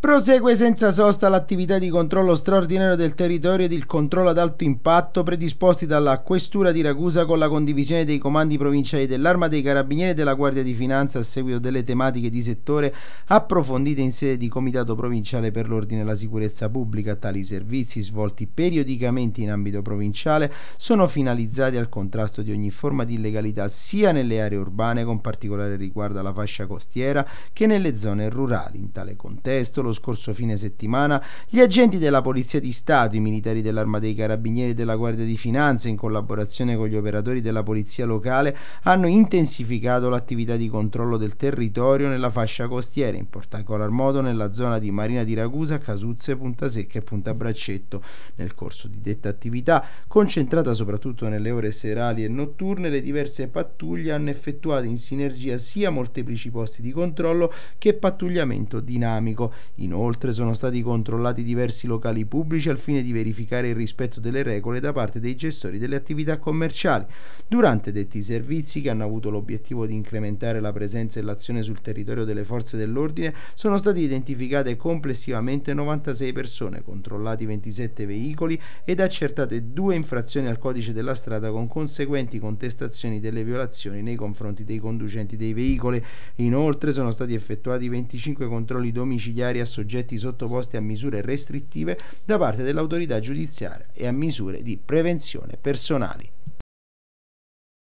Prosegue senza sosta l'attività di controllo straordinario del territorio ed il controllo ad alto impatto predisposti dalla Questura di Ragusa con la condivisione dei comandi provinciali dell'Arma dei Carabinieri e della Guardia di Finanza a seguito delle tematiche di settore approfondite in sede di Comitato Provinciale per l'Ordine e la Sicurezza Pubblica. Tali servizi, svolti periodicamente in ambito provinciale, sono finalizzati al contrasto di ogni forma di illegalità sia nelle aree urbane, con particolare riguardo alla fascia costiera, che nelle zone rurali. In tale contesto, lo lo scorso fine settimana, gli agenti della Polizia di Stato, i militari dell'Arma dei Carabinieri e della Guardia di Finanza, in collaborazione con gli operatori della Polizia locale, hanno intensificato l'attività di controllo del territorio nella fascia costiera, in particolar modo nella zona di Marina di Ragusa, Casuzze, Punta Secca e Punta Braccetto. Nel corso di detta attività, concentrata soprattutto nelle ore serali e notturne, le diverse pattuglie hanno effettuato in sinergia sia molteplici posti di controllo che pattugliamento dinamico. Inoltre sono stati controllati diversi locali pubblici al fine di verificare il rispetto delle regole da parte dei gestori delle attività commerciali. Durante detti servizi, che hanno avuto l'obiettivo di incrementare la presenza e l'azione sul territorio delle forze dell'ordine, sono state identificate complessivamente 96 persone, controllati 27 veicoli ed accertate due infrazioni al codice della strada con conseguenti contestazioni delle violazioni nei confronti dei conducenti dei veicoli. Inoltre sono stati effettuati 25 controlli domiciliari a soggetti sottoposti a misure restrittive da parte dell'autorità giudiziaria e a misure di prevenzione personali.